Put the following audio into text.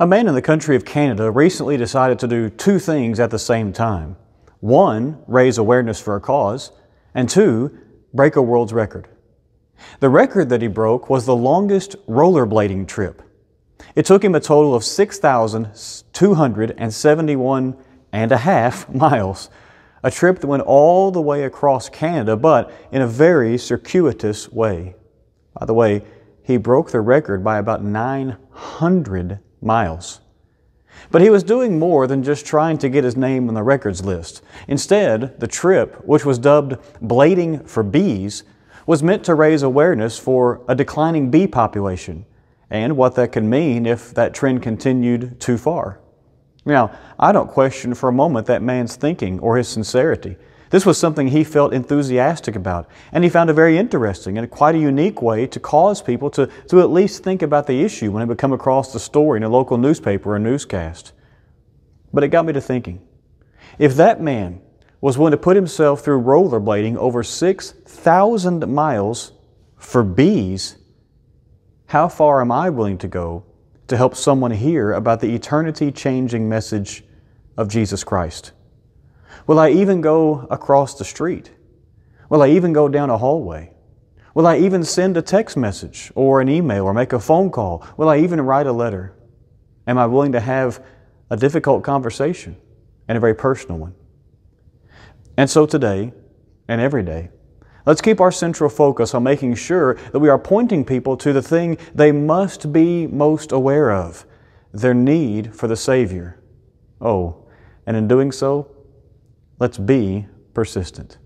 A man in the country of Canada recently decided to do two things at the same time. One, raise awareness for a cause, and two, break a world's record. The record that he broke was the longest rollerblading trip. It took him a total of 6,271 and a half miles, a trip that went all the way across Canada, but in a very circuitous way. By the way, he broke the record by about 900 miles. But he was doing more than just trying to get his name on the records list. Instead, the trip, which was dubbed Blading for Bees, was meant to raise awareness for a declining bee population and what that could mean if that trend continued too far. Now, I don't question for a moment that man's thinking or his sincerity. This was something he felt enthusiastic about, and he found a very interesting and quite a unique way to cause people to, to at least think about the issue when it would come across the story in a local newspaper or newscast. But it got me to thinking if that man was willing to put himself through rollerblading over 6,000 miles for bees, how far am I willing to go to help someone hear about the eternity changing message of Jesus Christ? Will I even go across the street? Will I even go down a hallway? Will I even send a text message or an email or make a phone call? Will I even write a letter? Am I willing to have a difficult conversation and a very personal one? And so today and every day, let's keep our central focus on making sure that we are pointing people to the thing they must be most aware of their need for the Savior. Oh, and in doing so, Let's be persistent.